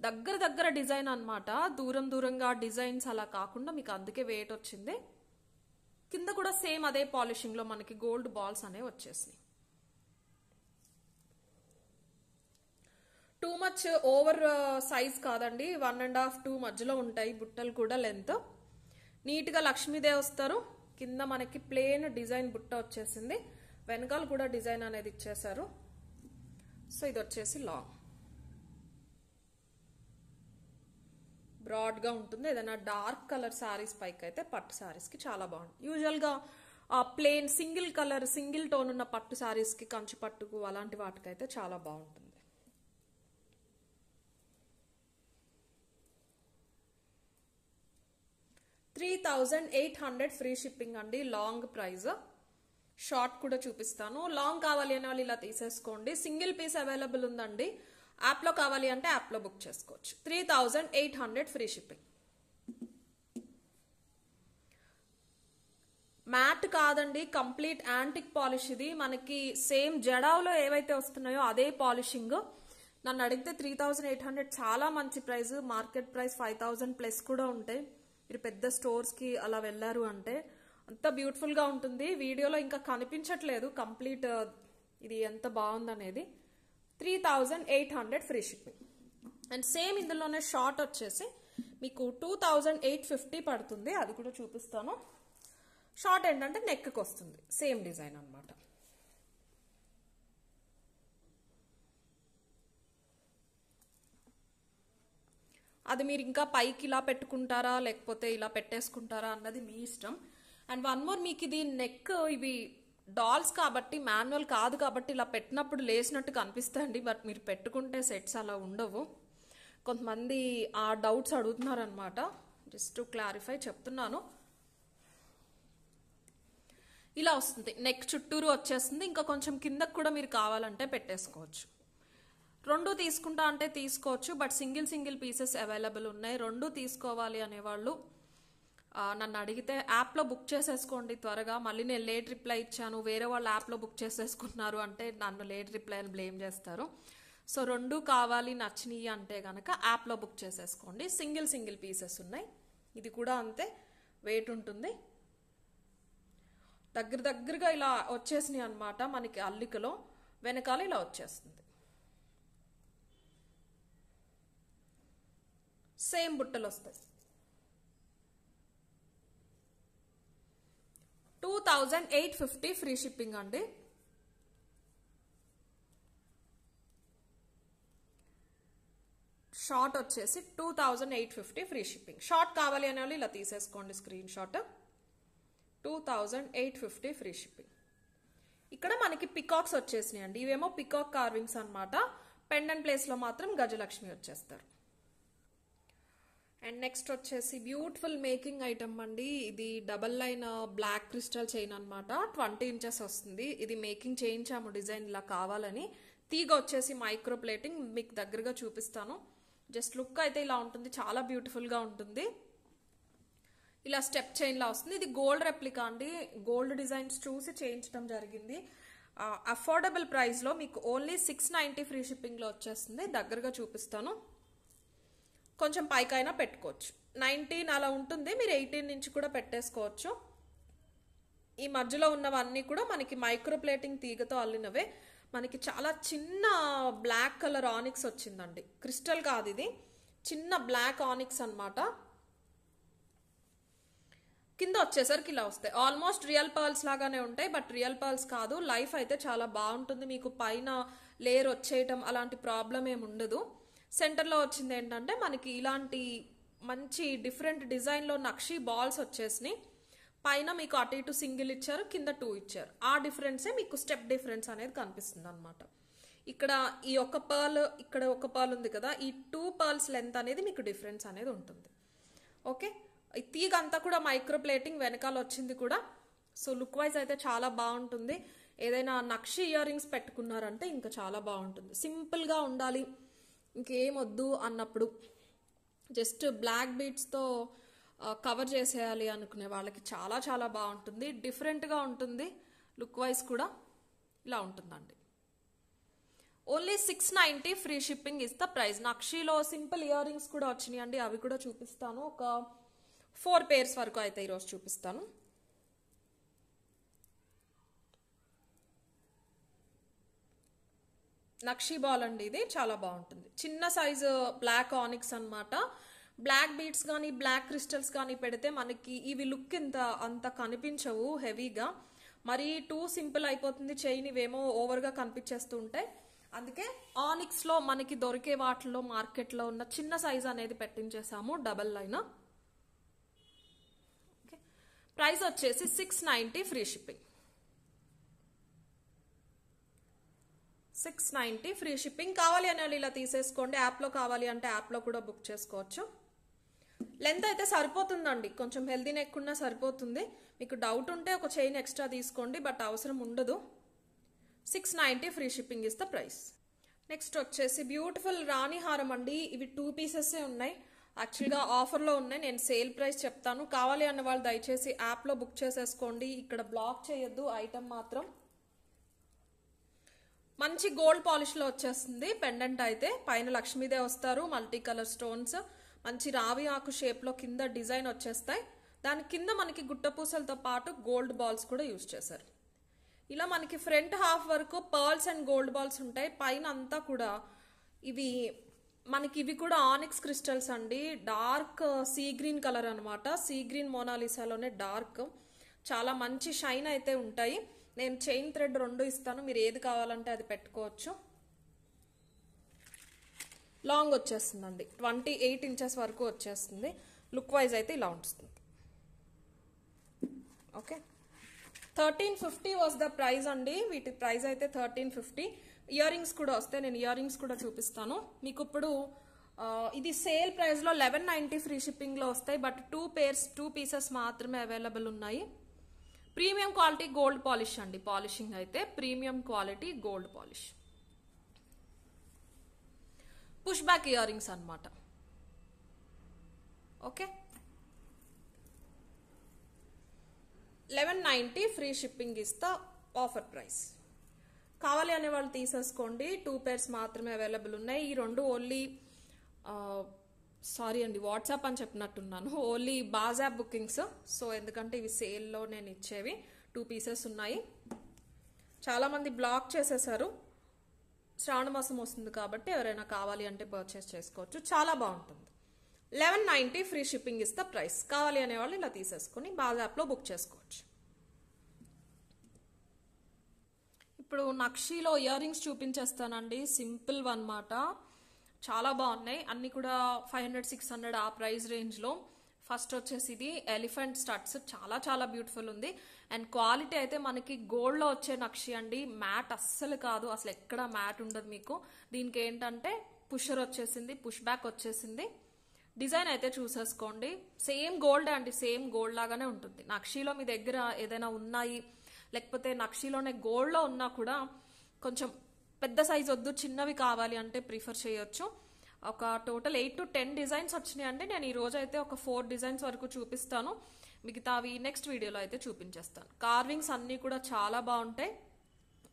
దగ్గర దగ్గర డిజైన్ అనమాట దూరం దూరంగా డిజైన్స్ అలా కాకుండా మీకు అందుకే వెయిట్ వచ్చింది కింద కూడా సేమ్ అదే పాలిషింగ్లో మనకి గోల్డ్ బాల్స్ అనేవి వచ్చేసాయి టూ మచ్ ఓవర్ సైజ్ కాదండి వన్ అండ్ హాఫ్ టూ మధ్యలో ఉంటాయి బుట్టలు కూడా లెంత్ నీట్గా లక్ష్మీదేవ్ వస్తారు కింద మనకి ప్లేన్ డిజైన్ బుట్ట వచ్చేసింది వెనకాల కూడా డిజైన్ అనేది ఇచ్చేసారు సో ఇది వచ్చేసి లాంగ్ బ్రాడ్గా ఉంటుంది ఏదైనా డార్క్ కలర్ శారీస్ పైకి అయితే పట్టు శారీస్కి చాలా బాగుంటుంది యూజువల్గా plain single colour single tone ఉన్న పట్టు శారీస్కి కంచి పట్టుకు అలాంటి వాటికైతే చాలా బాగుంటుంది three thousand eight hundred free shipping అండి లాంగ్ ప్రైజ్ షార్ట్ కూడా చూపిస్తాను లాంగ్ కావాలి అనే వాళ్ళు ఇలా తీసేసుకోండి సింగిల్ పీస్ అవైలబుల్ ఉందండి యాప్లో కావాలి అంటే యాప్లో బుక్ చేసుకోవచ్చు three thousand eight hundred free shipping matte కాదండి కంప్లీట్ యాంటిక్ పాలిష్ ఇది మనకి సేమ్ జడావులో ఏవైతే వస్తున్నాయో అదే పాలిషింగ్ నన్ను అడిగితే త్రీ థౌజండ్ ఎయిట్ హండ్రెడ్ చాలా మంచి price market price five thousand plus కూడా ఉంటాయి మీరు పెద్ద స్టోర్స్కి అలా వెళ్ళారు అంటే అంత బ్యూటిఫుల్గా ఉంటుంది వీడియోలో ఇంకా కనిపించట్లేదు కంప్లీట్ ఇది ఎంత బాగుందనేది three thousand eight hundred free shipping and same ఇందులోనే షార్ట్ వచ్చేసి మీకు టూ థౌజండ్ ఎయిట్ ఫిఫ్టీ పడుతుంది అది కూడా చూపిస్తాను షార్ట్ ఏంటంటే నెక్కి వస్తుంది సేమ్ డిజైన్ అనమాట అది మీరు ఇంకా పైకి ఇలా పెట్టుకుంటారా లేకపోతే ఇలా పెట్టేసుకుంటారా అన్నది మీ ఇష్టం అండ్ వన్ మోర్ మీకు ఇది నెక్ ఇవి డాల్స్ కాబట్టి మాన్యువల్ కాదు కాబట్టి ఇలా పెట్టినప్పుడు లేసినట్టు కనిపిస్తాయండి బట్ మీరు పెట్టుకుంటే సెట్స్ అలా ఉండవు కొంతమంది ఆ డౌట్స్ అడుగుతున్నారనమాట జస్ట్ టు క్లారిఫై చెప్తున్నాను ఇలా వస్తుంది నెక్ చుట్టూరు వచ్చేస్తుంది ఇంకా కొంచెం కిందకు కూడా మీరు కావాలంటే పెట్టేసుకోవచ్చు రెండు తీసుకుంటా అంటే తీసుకోవచ్చు but single single pieces available ఉన్నాయి రెండు తీసుకోవాలి అనేవాళ్ళు నన్ను అడిగితే యాప్లో బుక్ చేసేసుకోండి త్వరగా మళ్ళీ నేను లేట్ రిప్లై ఇచ్చాను వేరే వాళ్ళు యాప్లో బుక్ చేసేసుకున్నారు అంటే నన్ను లేట్ రిప్లై అని బ్లేమ్ చేస్తారు సో రెండు కావాలి నచ్చినవి అంటే కనుక యాప్లో బుక్ చేసేసుకోండి సింగిల్ సింగిల్ పీసెస్ ఉన్నాయి ఇది కూడా అంతే వెయిట్ ఉంటుంది దగ్గర దగ్గరగా ఇలా వచ్చేసినాయి అనమాట మనకి అల్లికలో వెనకాల ఇలా వచ్చేస్తుంది సేమ్ బుట్టలు వస్తాయి thousand eight fifty free shipping అండి షార్ట్ వచ్చేసి two thousand eight fifty free shipping short కావాలి అనే వాళ్ళు ఇలా తీసేసుకోండి screenshot two thousand eight fifty free shipping ఇక్కడ మనకి పికాక్స్ వచ్చేసినాయి అండి ఇవేమో పికాక్ కార్వింగ్స్ అనమాట పెండెంట్ ప్లేస్లో మాత్రం గజలక్ష్మి వచ్చేస్తారు అండ్ నెక్స్ట్ వచ్చేసి బ్యూటిఫుల్ మేకింగ్ ఐటమ్ అండి ఇది double line black crystal chain అనమాట ట్వంటీ ఇంచెస్ వస్తుంది ఇది మేకింగ్ చేయించాము డిజైన్ ఇలా కావాలని తీగ వచ్చేసి మైక్రో ప్లేటింగ్ మీకు దగ్గరగా చూపిస్తాను జస్ట్ లుక్ అయితే ఇలా ఉంటుంది చాలా బ్యూటిఫుల్గా ఉంటుంది ఇలా స్టెప్ చైన్లా వస్తుంది ఇది గోల్డ్ రెప్లికా అండి గోల్డ్ డిజైన్స్ చూసి చేయించడం జరిగింది అఫోర్డబుల్ ప్రైస్లో మీకు ఓన్లీ సిక్స్ నైంటీ ఫ్రీ షిప్పింగ్లో వచ్చేస్తుంది దగ్గరగా చూపిస్తాను కొంచెం పైకైనా పెట్టుకోవచ్చు నైన్టీన్ అలా ఉంటుంది మీరు ఎయిటీన్ నుంచి కూడా పెట్టేసుకోవచ్చు ఈ మధ్యలో ఉన్నవన్నీ కూడా మనకి మైక్రోప్లేటింగ్ తీగతో అల్లినవే మనకి చాలా చిన్న బ్లాక్ కలర్ ఆనిక్స్ వచ్చిందండి క్రిస్టల్ కాదు ఇది చిన్న బ్లాక్ ఆనిక్స్ అనమాట కింద వచ్చేసరికి ఇలా వస్తాయి ఆల్మోస్ట్ రియల్ పర్ల్స్ లాగానే ఉంటాయి బట్ రియల్ పర్ల్స్ కాదు లైఫ్ అయితే చాలా బాగుంటుంది మీకు పైన లేయర్ వచ్చేయటం అలాంటి ప్రాబ్లం ఏమి ఉండదు సెంటర్లో వచ్చింది ఏంటంటే మనకి ఇలాంటి మంచి డిఫరెంట్ డిజైన్లో నక్షి బాల్స్ వచ్చేసినాయి పైన మీకు అటు ఇటు సింగిల్ ఇచ్చారు కింద టూ ఇచ్చారు ఆ డిఫరెన్సే మీకు స్టెప్ డిఫరెన్స్ అనేది కనిపిస్తుంది అనమాట ఇక్కడ ఈ ఒక పర్ల్ ఇక్కడ ఒక పర్ల్ ఉంది కదా ఈ టూ పర్ల్స్ లెంత్ అనేది మీకు డిఫరెన్స్ అనేది ఉంటుంది ఓకే తీగ అంతా కూడా మైక్రోప్లేటింగ్ వెనకాల వచ్చింది కూడా సో లుక్ వైజ్ అయితే చాలా బాగుంటుంది ఏదైనా నక్షి ఇయర్ రింగ్స్ పెట్టుకున్నారంటే ఇంకా చాలా బాగుంటుంది సింపుల్గా ఉండాలి ఇంకేం వద్దు అన్నప్పుడు జస్ట్ బ్లాక్ బీట్స్తో కవర్ చేసేయాలి అనుకునే వాళ్ళకి చాలా చాలా బాగుంటుంది డిఫరెంట్గా ఉంటుంది లుక్ వైజ్ కూడా ఇలా ఉంటుందండి only six ninety free shipping is the price నక్షిలో సింపుల్ ఇయర్ రింగ్స్ కూడా వచ్చినాయండి అవి కూడా చూపిస్తాను ఒక ఫోర్ పేర్స్ వరకు అయితే ఈరోజు చూపిస్తాను నక్షీ బాల్ అండి ఇది చాలా బాగుంటుంది చిన్న సైజు బ్లాక్ ఆనిక్స్ అనమాట బ్లాక్ బీట్స్ కానీ బ్లాక్ క్రిస్టల్స్ కానీ పెడితే మనకి ఇవి లుక్ ఇంత అంత కనిపించవు హెవీగా మరి టూ సింపుల్ అయిపోతుంది చైన్ ఇవేమో ఓవర్గా కనిపించేస్తూ ఉంటాయి అందుకే ఆనిక్స్లో మనకి దొరికే వాటిలో మార్కెట్లో ఉన్న చిన్న సైజ్ అనేది పెట్టించేసాము డబల్ లైన్ ప్రైస్ వచ్చేసి six ninety free shipping six ninety free shipping కావాలి అని వాళ్ళు ఇలా తీసేసుకోండి యాప్లో కావాలి అంటే యాప్లో కూడా బుక్ చేసుకోవచ్చు లెంత్ అయితే సరిపోతుందండి కొంచెం హెల్దీ నెక్ ఉన్నా సరిపోతుంది మీకు డౌట్ ఉంటే ఒక చైన్ ఎక్స్ట్రా తీసుకోండి బట్ అవసరం ఉండదు six ninety free shipping is the price next వచ్చేసి బ్యూటిఫుల్ రాణి హారం అండి ఇవి టూ పీసెసే ఉన్నాయి యాక్చువల్గా ఆఫర్లో ఉన్నాయి నేను సేల్ ప్రైస్ చెప్తాను కావాలి అన్న వాళ్ళు దయచేసి యాప్లో బుక్ చేసేసుకోండి ఇక్కడ బ్లాక్ చేయొద్దు ఐటమ్ మాత్రం మంచి గోల్డ్ పాలిష్లో వచ్చేస్తుంది పెండెంట్ అయితే పైన లక్ష్మీదే వస్తారు మల్టీ కలర్ స్టోన్స్ మంచి రావి ఆకు షేప్లో కింద డిజైన్ వచ్చేస్తాయి దాని కింద మనకి గుట్టపూసలతో పాటు గోల్డ్ బాల్స్ కూడా యూజ్ చేశారు ఇలా మనకి ఫ్రంట్ హాఫ్ వరకు పర్ల్స్ అండ్ గోల్డ్ బాల్స్ ఉంటాయి పైన అంతా కూడా ఇవి మనకి ఇవి కూడా ఆనిక్స్ క్రిస్టల్స్ అండి డార్క్ సీ గ్రీన్ కలర్ అనమాట సీ గ్రీన్ మోనాలిసాలోనే డార్క్ చాలా మంచి షైన్ అయితే ఉంటాయి నేను చైన్ థ్రెడ్ రెండు ఇస్తాను మీరు ఏది కావాలంటే అది పెట్టుకోవచ్చు లాంగ్ వచ్చేస్తుందండి ట్వంటీ ఎయిట్ ఇంచెస్ వరకు వచ్చేస్తుంది లుక్ వైజ్ అయితే ఇలా ఉంటుంది okay thirteen fifty was the price అండి వీటి ప్రైజ్ అయితే థర్టీన్ ఫిఫ్టీ ఇయర్ రింగ్స్ కూడా వస్తే నేను ఇయర్ రింగ్స్ కూడా చూపిస్తాను మీకు ఇప్పుడు ఇది సేల్ ప్రైస్లో లెవెన్ నైంటీ ఫ్రీ షిప్పింగ్లో వస్తాయి but two pairs two pieces మాత్రమే అవైలబుల్ ఉన్నాయి ప్రీమియం క్వాలిటీ గోల్డ్ పాలిష్ అండి పాలిషింగ్ అయితే premium quality gold polish push back earrings అనమాట okay eleven ninety free shipping ఇస్తా ఆఫర్ ప్రైస్ కావాలి అనే వాళ్ళు తీసేసుకోండి టూ పేర్స్ మాత్రమే అవైలబుల్ ఉన్నాయి ఈ రెండు ఓన్లీ సారీ అండి వాట్సాప్ అని చెప్పినట్టున్నాను ఓన్లీ బాజాప్ బుకింగ్స్ సో ఎందుకంటే ఇవి సేల్లో నేను ఇచ్చేవి టూ పీసెస్ ఉన్నాయి చాలామంది బ్లాక్ చేసేసారు శ్రావణ మాసం వస్తుంది కాబట్టి ఎవరైనా కావాలి అంటే పర్చేస్ చేసుకోవచ్చు చాలా బాగుంటుంది లెవెన్ నైంటీ ఫ్రీ షిప్పింగ్ ఇస్తే ప్రైస్ కావాలి అనేవాళ్ళు ఇలా తీసేసుకొని బాజాప్లో బుక్ చేసుకోవచ్చు ఇప్పుడు నక్షీలో ఇయర్ రింగ్స్ చూపించేస్తానండి సింపుల్ అనమాట చాలా బాగున్నాయి అన్ని కూడా ఫైవ్ హండ్రెడ్ సిక్స్ హండ్రెడ్ ఆ ప్రైస్ రేంజ్లో ఫస్ట్ వచ్చేసి ఇది ఎలిఫెంట్ స్టడ్స్ చాలా చాలా బ్యూటిఫుల్ ఉంది అండ్ క్వాలిటీ అయితే మనకి గోల్డ్లో వచ్చే నక్షి అండి మ్యాట్ అస్సలు కాదు అసలు ఎక్కడ మ్యాట్ ఉండదు మీకు దీనికి ఏంటంటే పుషర్ వచ్చేసింది పుష్ బ్యాక్ వచ్చేసింది డిజైన్ అయితే చూసేసుకోండి సేమ్ గోల్డ్ అండి సేమ్ గోల్డ్ లాగానే ఉంటుంది నక్షీలో మీ దగ్గర ఏదైనా ఉన్నాయి లేకపోతే నక్షీలోనే గోల్డ్లో ఉన్నా కూడా కొంచెం పెద్ద సైజ్ వద్దు చిన్నవి కావాలి అంటే ప్రిఫర్ చేయొచ్చు ఒక total eight to ten designs వచ్చినాయి అంటే నేను ఈ రోజు అయితే ఒక ఫోర్ డిజైన్స్ వరకు చూపిస్తాను మిగతా అవి నెక్స్ట్ వీడియోలో అయితే చూపించేస్తాను కార్వింగ్స్ అన్నీ కూడా చాలా బాగుంటాయి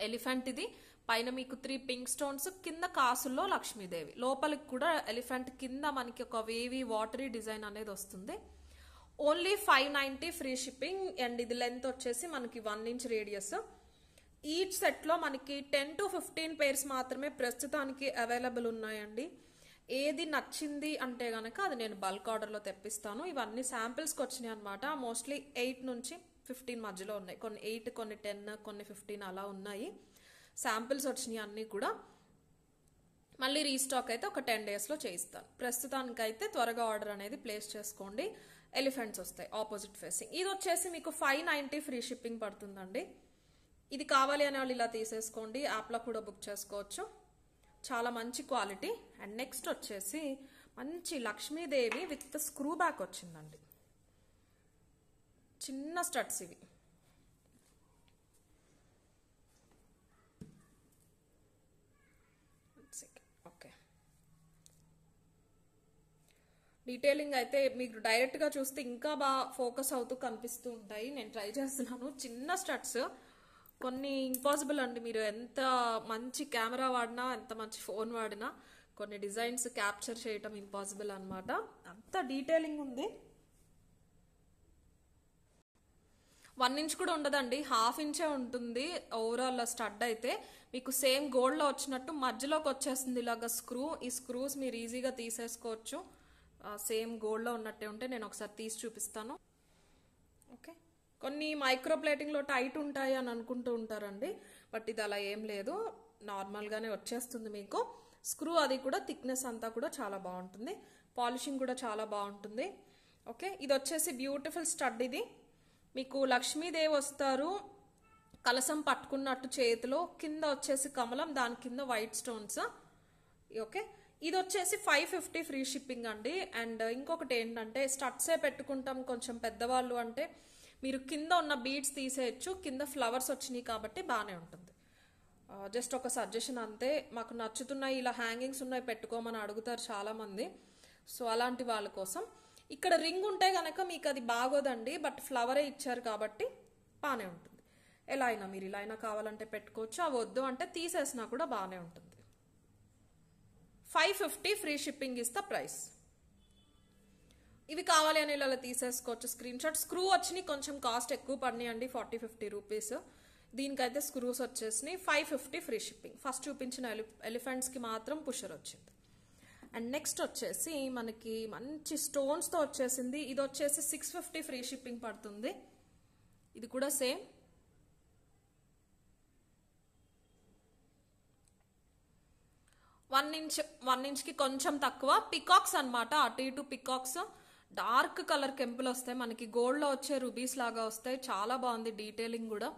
ఎలిఫెంట్ ఇది పైన మీకు త్రీ పింక్ స్టోన్స్ కింద కాసుల్లో లక్ష్మీదేవి లోపలికి కూడా ఎలిఫెంట్ కింద మనకి ఒక వేవీ వాటరీ డిజైన్ అనేది వస్తుంది only five ninety free shipping and ఇది లెంత్ వచ్చేసి మనకి వన్ ఇంచ్ రేడియస్ ఈచ్ సెట్లో మనకి టెన్ టు ఫిఫ్టీన్ పేర్స్ మాత్రమే ప్రస్తుతానికి అవైలబుల్ ఉన్నాయండి ఏది నచ్చింది అంటే కనుక అది నేను బల్క్ ఆర్డర్లో తెప్పిస్తాను ఇవన్నీ శాంపిల్స్కి వచ్చినాయి అనమాట మోస్ట్లీ ఎయిట్ నుంచి ఫిఫ్టీన్ మధ్యలో ఉన్నాయి కొన్ని ఎయిట్ కొన్ని టెన్ కొన్ని ఫిఫ్టీన్ అలా ఉన్నాయి శాంపిల్స్ వచ్చినాయి అన్నీ కూడా మళ్ళీ రీస్టాక్ అయితే ఒక టెన్ డేస్లో చేయిస్తాను ప్రస్తుతానికైతే త్వరగా ఆర్డర్ అనేది ప్లేస్ చేసుకోండి ఎలిఫెంట్స్ వస్తాయి ఆపోజిట్ ఫేసింగ్ ఇది వచ్చేసి మీకు ఫైవ్ నైంటీ ఫ్రీ షిప్పింగ్ పడుతుందండి ఇది కావాలి అనే వాళ్ళు ఇలా తీసేసుకోండి యాప్లో కూడా బుక్ చేసుకోవచ్చు చాలా మంచి క్వాలిటీ అండ్ నెక్స్ట్ వచ్చేసి మంచి లక్ష్మీదేవి విత్ స్క్రూ బ్యాక్ వచ్చిందండి చిన్న స్టడ్స్ ఇవి ఓకే డీటెయిలింగ్ అయితే మీకు డైరెక్ట్గా చూస్తే ఇంకా బాగా ఫోకస్ అవుతూ కనిపిస్తూ ఉంటాయి నేను ట్రై చేస్తున్నాను చిన్న స్టడ్స్ కొన్ని ఇంపాసిబుల్ అండి మీరు ఎంత మంచి కెమెరా వాడినా ఎంత మంచి ఫోన్ వాడినా కొన్ని డిజైన్స్ క్యాప్చర్ చేయటం ఇంపాసిబుల్ అనమాట అంత డీటెయిలింగ్ ఉంది వన్ ఇంచ్ కూడా ఉండదండి హాఫ్ ఇంచే ఉంటుంది ఓవరాల్ స్టడ్ అయితే మీకు సేమ్ గోల్డ్లో వచ్చినట్టు మధ్యలోకి వచ్చేస్తుంది ఇలాగ స్క్రూ ఈ స్క్రూస్ మీరు ఈజీగా తీసేసుకోవచ్చు సేమ్ గోల్డ్లో ఉన్నట్టే ఉంటే నేను ఒకసారి తీసి చూపిస్తాను కొన్ని మైక్రోప్లేటింగ్లో టైట్ ఉంటాయి అని అనుకుంటూ ఉంటారండి బట్ ఇది అలా ఏం లేదు నార్మల్గానే వచ్చేస్తుంది మీకు స్క్రూ అది కూడా థిక్నెస్ అంతా కూడా చాలా బాగుంటుంది పాలిషింగ్ కూడా చాలా బాగుంటుంది ఓకే ఇది వచ్చేసి బ్యూటిఫుల్ స్టడ్ ఇది మీకు లక్ష్మీదేవి వస్తారు కలసం పట్టుకున్నట్టు చేతిలో కింద వచ్చేసి కమలం దాని కింద వైట్ స్టోన్స్ ఓకే ఇది వచ్చేసి ఫైవ్ ఫిఫ్టీ ఫ్రీ షిప్పింగ్ అండి అండ్ ఇంకొకటి ఏంటంటే స్టడ్సే పెట్టుకుంటాం కొంచెం పెద్దవాళ్ళు అంటే మీరు కింద ఉన్న బీడ్స్ తీసేయచ్చు కింద ఫ్లవర్స్ వచ్చినాయి కాబట్టి బాగానే ఉంటుంది జస్ట్ ఒక సజెషన్ అంతే మాకు నచ్చుతున్నాయి ఇలా హ్యాంగింగ్స్ ఉన్నాయి పెట్టుకోమని అడుగుతారు చాలామంది సో అలాంటి వాళ్ళ కోసం ఇక్కడ రింగ్ ఉంటే కనుక మీకు అది బాగోదండి బట్ ఫ్లవరే ఇచ్చారు కాబట్టి బాగానే ఉంటుంది ఎలా అయినా మీరు ఇలా అయినా కావాలంటే పెట్టుకోవచ్చు అవి వద్దు అంటే తీసేసినా కూడా బాగానే ఉంటుంది five fifty free shipping is the price ఇవి కావాలి అని ఇలా తీసేసుకోవచ్చు స్క్రీన్ షాట్ స్క్రూ వచ్చినాయి కొంచెం కాస్ట్ ఎక్కువ పడినాయండి ఫార్టీ ఫిఫ్టీ రూపీస్ దీనికైతే స్క్రూస్ వచ్చేసినాయి five fifty free shipping first చూపించిన ఎలిఫెంట్స్కి మాత్రం పుషర్ వచ్చింది అండ్ నెక్స్ట్ వచ్చేసి మనకి మంచి స్టోన్స్తో వచ్చేసింది ఇది వచ్చేసి సిక్స్ ఫిఫ్టీ ఫ్రీ షిప్పింగ్ పడుతుంది ఇది కూడా సేమ్ వన్ ఇంచ్ వన్ ఇంచ్కి కొంచెం తక్కువ పికాక్స్ అనమాట అటు ఇటు పికాక్స్ డార్క్ కలర్ కెంపులు వస్తాయి మనకి గోల్డ్లో వచ్చే రుబీస్ లాగా వస్తాయి చాలా బాగుంది డీటెయిలింగ్ కూడా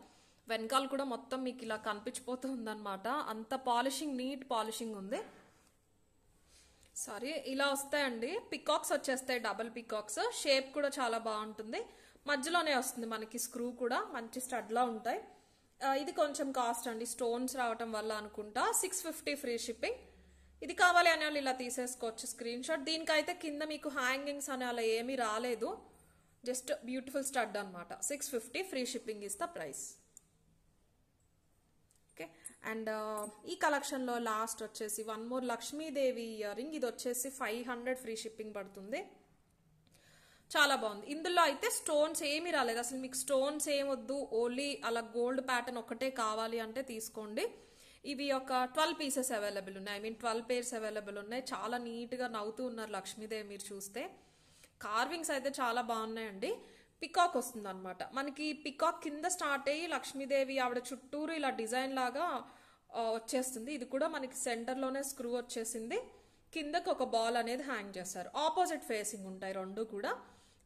వెనకాల కూడా మొత్తం మీకు ఇలా కనిపించిపోతూ ఉందనమాట అంత పాలిషింగ్ నీట్ పాలిషింగ్ ఉంది సారీ ఇలా వస్తాయండి పికాక్స్ వచ్చేస్తాయి డబల్ పికాక్స్ షేప్ కూడా చాలా బాగుంటుంది మధ్యలోనే వస్తుంది మనకి స్క్రూ కూడా మంచి స్టడ్లా ఉంటాయి ఇది కొంచెం కాస్ట్ అండి స్టోన్స్ రావటం వల్ల అనుకుంటా సిక్స్ ఫిఫ్టీ ఫ్రీ షిప్పింగ్ ఇది కావాలి అనే వాళ్ళు ఇలా తీసేసుకోవచ్చు స్క్రీన్ షాట్ దీనికైతే కింద మీకు హ్యాంగింగ్స్ అనే అలా ఏమీ రాలేదు జస్ట్ బ్యూటిఫుల్ స్టడ్ అనమాట six fifty free shipping is the price okay and ఈ కలెక్షన్లో లాస్ట్ వచ్చేసి one more Lakshmidevi earring ఇది వచ్చేసి ఫైవ్ హండ్రెడ్ ఫ్రీ షిప్పింగ్ పడుతుంది చాలా బాగుంది ఇందులో అయితే స్టోన్స్ ఏమీ రాలేదు అసలు మీకు స్టోన్స్ ఏమొద్దు ఓన్లీ అలా గోల్డ్ ప్యాటర్న్ ఒకటే కావాలి అంటే తీసుకోండి ఇవి ఒక ట్వెల్వ్ పీసెస్ అవైలబుల్ ఉన్నాయి I mean twelve pairs available ఉన్నాయి చాలా నీట్గా నవ్వుతూ ఉన్నారు లక్ష్మీదేవి మీరు చూస్తే కార్వింగ్స్ అయితే చాలా బాగున్నాయండి పికాక్ వస్తుంది అనమాట మనకి పికాక్ కింద స్టార్ట్ అయ్యి లక్ష్మీదేవి ఆవిడ చుట్టూరు ఇలా డిజైన్ లాగా వచ్చేస్తుంది ఇది కూడా మనకి సెంటర్లోనే స్క్రూ వచ్చేసింది కిందకు ఒక బాల్ అనేది హ్యాంగ్ చేస్తారు ఆపోజిట్ ఫేసింగ్ ఉంటాయి రెండు కూడా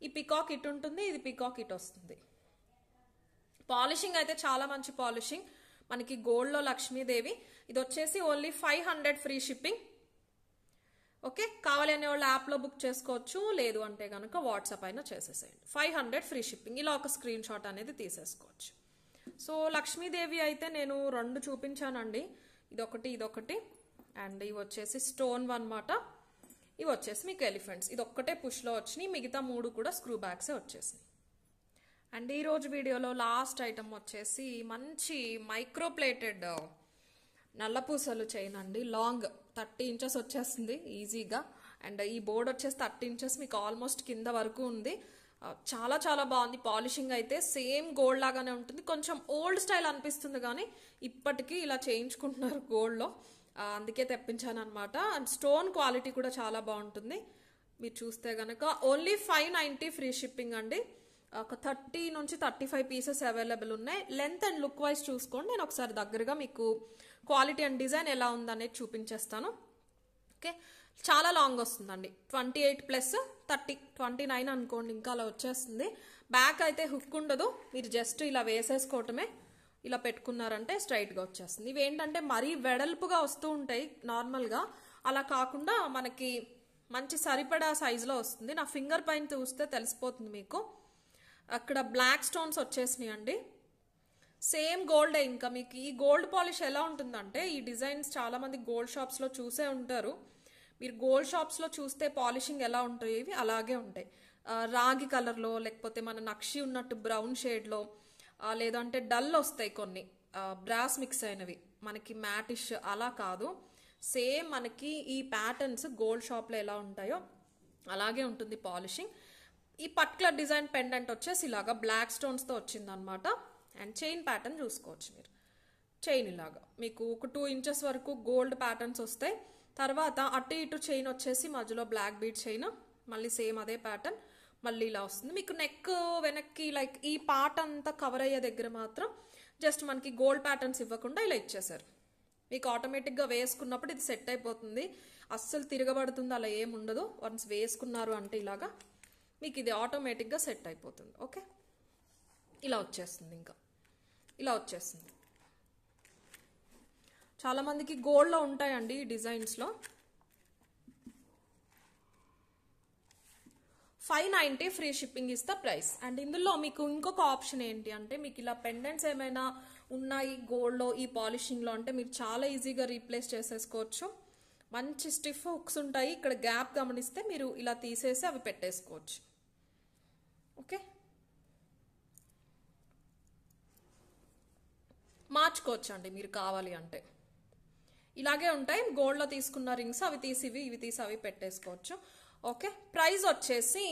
ఈ పికాక్ ఇటు ఉంటుంది ఇది పికాక్ ఇటు వస్తుంది పాలిషింగ్ అయితే చాలా మంచి పాలిషింగ్ మనకి గోల్డ్లో లక్ష్మీదేవి ఇది వచ్చేసి only five hundred free shipping okay కావాలి అనే వాళ్ళు యాప్లో బుక్ చేసుకోవచ్చు లేదు అంటే కనుక వాట్సాప్ అయినా చేసేసేయండి ఫైవ్ హండ్రెడ్ ఫ్రీ షిప్పింగ్ ఇలా ఒక స్క్రీన్ షాట్ అనేది తీసేసుకోవచ్చు సో లక్ష్మీదేవి అయితే నేను రెండు చూపించానండి ఇదొకటి ఇదొకటి అండ్ ఇవి వచ్చేసి స్టోన్ అనమాట ఇవి వచ్చేసి మీకు ఎలిఫెంట్స్ ఇది ఒక్కటే పుష్లో వచ్చినాయి మిగతా మూడు కూడా స్క్రూ బ్యాగ్సే వచ్చేసినాయి అండ్ ఈరోజు వీడియోలో లాస్ట్ ఐటమ్ వచ్చేసి మంచి మైక్రోప్లేటెడ్ నల్లపూసలు చైన్ అండి లాంగ్ థర్టీ ఇంచెస్ వచ్చేస్తుంది ఈజీగా అండ్ ఈ బోర్డ్ వచ్చేసి థర్టీ ఇంచెస్ మీకు ఆల్మోస్ట్ కింద వరకు ఉంది చాలా చాలా బాగుంది పాలిషింగ్ అయితే సేమ్ గోల్డ్ లాగానే ఉంటుంది కొంచెం ఓల్డ్ స్టైల్ అనిపిస్తుంది కానీ ఇప్పటికీ ఇలా చేయించుకుంటున్నారు గోల్డ్లో అందుకే తెప్పించాను అనమాట అండ్ స్టోన్ క్వాలిటీ కూడా చాలా బాగుంటుంది మీరు చూస్తే కనుక ఓన్లీ ఫైవ్ ఫ్రీ షిప్పింగ్ అండి ఒక థర్టీ నుంచి థర్టీ ఫైవ్ పీసెస్ అవైలబుల్ ఉన్నాయి లెంత్ అండ్ లుక్ వైజ్ చూసుకోండి నేను ఒకసారి దగ్గరగా మీకు క్వాలిటీ అండ్ డిజైన్ ఎలా ఉందనేది చూపించేస్తాను ఓకే చాలా లాంగ్ వస్తుందండి twenty eight plus thirty twenty nine అనుకోండి ఇంకా అలా వచ్చేస్తుంది బ్యాక్ అయితే హుక్ ఉండదు మీరు జస్ట్ ఇలా వేసేసుకోవటమే ఇలా పెట్టుకున్నారంటే స్ట్రైట్గా వచ్చేస్తుంది ఇవేంటంటే మరీ వెడల్పుగా వస్తూ ఉంటాయి నార్మల్గా అలా కాకుండా మనకి మంచి సరిపడా సైజులో వస్తుంది నా ఫింగర్ పైన చూస్తే తెలిసిపోతుంది మీకు అక్కడ బ్లాక్ స్టోన్స్ వచ్చేసినాయి అండి సేమ్ గోల్డే ఇంకా మీకు ఈ గోల్డ్ పాలిష్ ఎలా ఉంటుందంటే ఈ డిజైన్స్ చాలామంది గోల్డ్ షాప్స్లో చూసే ఉంటారు మీరు గోల్డ్ షాప్స్లో చూస్తే పాలిషింగ్ ఎలా ఉంటాయి ఇవి అలాగే ఉంటాయి రాగి కలర్లో లేకపోతే మన నక్షి ఉన్నట్టు బ్రౌన్ షేడ్లో లేదంటే డల్ వస్తాయి కొన్ని బ్రాస్ మిక్స్ అయినవి మనకి మ్యాటిష్ అలా కాదు సేమ్ మనకి ఈ ప్యాటర్న్స్ గోల్డ్ షాప్లో ఎలా ఉంటాయో అలాగే ఉంటుంది పాలిషింగ్ ఈ పర్టికులర్ డిజైన్ పెండెంట్ వచ్చేసి ఇలాగా బ్లాక్ స్టోన్స్తో వచ్చిందనమాట అండ్ చైన్ ప్యాటర్న్ చూసుకోవచ్చు మీరు చైన్ ఇలాగా మీకు ఒక టూ ఇంచెస్ వరకు గోల్డ్ ప్యాటర్న్స్ వస్తాయి తర్వాత అటు ఇటు చైన్ వచ్చేసి మధ్యలో బ్లాక్ బీడ్ చైన్ మళ్ళీ సేమ్ అదే ప్యాటర్న్ మళ్ళీ ఇలా వస్తుంది మీకు నెక్ వెనక్కి లైక్ ఈ పార్ట్ అంతా కవర్ అయ్యే దగ్గర మాత్రం జస్ట్ మనకి గోల్డ్ ప్యాటర్న్స్ ఇవ్వకుండా ఇలా ఇచ్చేసారు మీకు ఆటోమేటిక్గా వేసుకున్నప్పుడు ఇది సెట్ అయిపోతుంది అస్సలు తిరగబడుతుంది అలా ఏముండదు వన్స్ వేసుకున్నారు అంటే ఇలాగా మీకు ఇది ఆటోమేటిక్గా సెట్ అయిపోతుంది ఓకే ఇలా వచ్చేస్తుంది ఇంకా ఇలా వచ్చేస్తుంది చాలామందికి గోల్డ్లో ఉంటాయండి ఈ డిజైన్స్లో five ninety free shipping is price and ఇందులో మీకు ఇంకొక ఆప్షన్ ఏంటి అంటే మీకు ఇలా పెండెంట్స్ ఏమైనా ఉన్నాయి గోల్డ్లో ఈ పాలిషింగ్లో అంటే మీరు చాలా ఈజీగా రీప్లేస్ చేసేసుకోవచ్చు మంచి స్టిఫ్ హుక్స్ ఉంటాయి ఇక్కడ గ్యాప్ గమనిస్తే మీరు ఇలా తీసేసి అవి పెట్టేసుకోవచ్చు ఓకే మార్చుకోవచ్చు అండి మీరు కావాలి అంటే ఇలాగే ఉంటాయి గోల్డ్లో తీసుకున్న రింగ్స్ అవి తీసివి ఇవి తీసి అవి పెట్టేసుకోవచ్చు ఓకే ప్రైస్ వచ్చేసి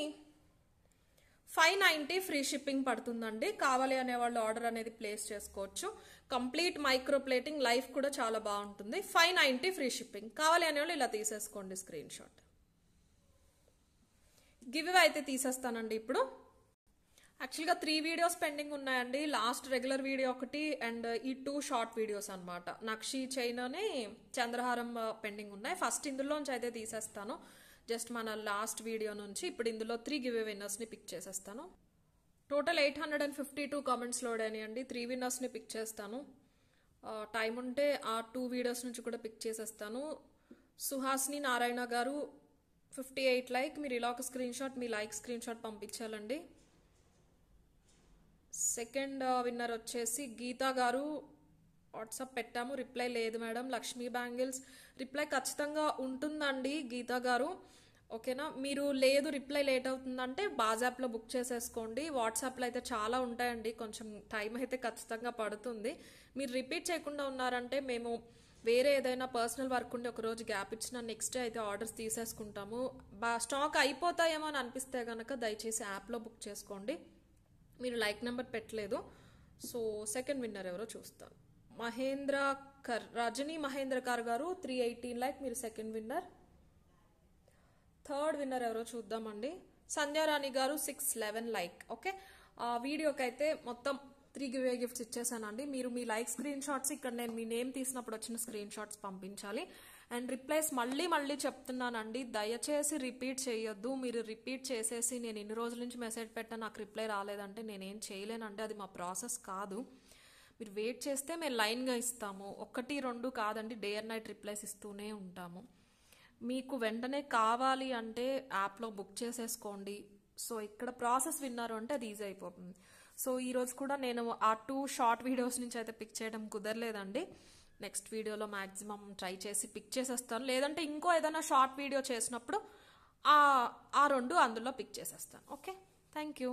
ఫైవ్ నైంటీ ఫ్రీ షిప్పింగ్ పడుతుందండి కావాలి అనే వాళ్ళు ఆర్డర్ అనేది ప్లేస్ చేసుకోవచ్చు కంప్లీట్ మైక్రోప్లేటింగ్ లైఫ్ కూడా చాలా బాగుంటుంది ఫైవ్ నైంటీ ఫ్రీ షిప్పింగ్ కావాలి అనేవాళ్ళు ఇలా తీసేసుకోండి స్క్రీన్ షాట్ గివ్ అయితే తీసేస్తానండి ఇప్పుడు యాక్చువల్గా త్రీ వీడియోస్ పెండింగ్ ఉన్నాయండి లాస్ట్ రెగ్యులర్ వీడియో ఒకటి అండ్ ఈ టూ షార్ట్ వీడియోస్ అనమాట నక్షి చైనాని చంద్రహారం పెండింగ్ ఉన్నాయి ఫస్ట్ ఇందులోంచి అయితే తీసేస్తాను జస్ట్ మన లాస్ట్ వీడియో నుంచి ఇప్పుడు ఇందులో త్రీ గివ్ విన్నర్స్ని పిక్ చేసేస్తాను total eight hundred and fifty two comments load అయినాయండి త్రీ విన్నర్స్ని పిక్ చేస్తాను టైం ఉంటే ఆ టూ వీడియోస్ నుంచి కూడా పిక్ చేసేస్తాను సుహాస్ని నారాయణ గారు ఫిఫ్టీ ఎయిట్ లైక్ మీరు ఇలా ఒక స్క్రీన్ షాట్ మీ లైక్ స్క్రీన్ షాట్ పంపించాలండి సెకండ్ విన్నర్ వచ్చేసి గీతా గారు వాట్సాప్ పెట్టాము రిప్లై లేదు మేడం లక్ష్మీ బ్యాంగిల్స్ రిప్లై ఖచ్చితంగా ఉంటుందండి గీతా గారు ఓకేనా మీరు లేదు రిప్లై లేట్ అవుతుందంటే బాజాప్లో బుక్ చేసేసుకోండి వాట్సాప్లో అయితే చాలా ఉంటాయండి కొంచెం టైం అయితే ఖచ్చితంగా పడుతుంది మీరు రిపీట్ చేయకుండా ఉన్నారంటే మేము వేరే ఏదైనా పర్సనల్ వర్క్ ఉండి ఒకరోజు గ్యాప్ ఇచ్చిన నెక్స్ట్ డే అయితే ఆర్డర్స్ తీసేసుకుంటాము బా స్టాక్ అయిపోతాయేమో అని అనిపిస్తే కనుక దయచేసి యాప్లో బుక్ చేసుకోండి మీరు లైక్ నెంబర్ పెట్టలేదు సో సెకండ్ విన్నర్ ఎవరో చూస్తాను మహేంద్ర కర్ రజనీ మహేంద్ర కార్ గారు త్రీ ఎయిటీన్ లైక్ మీరు సెకండ్ విన్నర్ థర్డ్ విన్నర్ ఎవరో చూద్దామండి సంధ్యారాణి గారు సిక్స్ లెవెన్ లైక్ ఓకే ఆ వీడియోకైతే మొత్తం త్రీ గివే గిఫ్ట్స్ ఇచ్చేసానండి మీరు మీ లైక్ స్క్రీన్ షాట్స్ ఇక్కడ నేను మీ నేమ్ తీసినప్పుడు వచ్చిన స్క్రీన్ షాట్స్ పంపించాలి అండ్ రిప్లైస్ మళ్ళీ మళ్ళీ చెప్తున్నానండి దయచేసి రిపీట్ చేయొద్దు మీరు రిపీట్ చేసేసి నేను ఇన్ని రోజుల నుంచి మెసేజ్ పెట్టా నాకు రిప్లై రాలేదంటే నేనేం చేయలేనంటే అది మా ప్రాసెస్ కాదు మీరు వెయిట్ చేస్తే మేము లైన్గా ఇస్తాము ఒకటి రెండు కాదండి డే అండ్ నైట్ రిప్లైస్ ఇస్తూనే ఉంటాము మీకు వెంటనే కావాలి అంటే యాప్లో బుక్ చేసేసుకోండి సో ఇక్కడ ప్రాసెస్ విన్నారు అంటే అది ఈజీ అయిపోతుంది సో ఈరోజు కూడా నేను ఆ టూ షార్ట్ వీడియోస్ నుంచి అయితే పిక్ చేయడం కుదరలేదండి నెక్స్ట్ వీడియోలో మ్యాక్సిమం ట్రై చేసి పిక్ చేసేస్తాను లేదంటే ఇంకో ఏదైనా షార్ట్ వీడియో చేసినప్పుడు ఆ రెండు అందులో పిక్ చేసేస్తాను ఓకే థ్యాంక్ యూ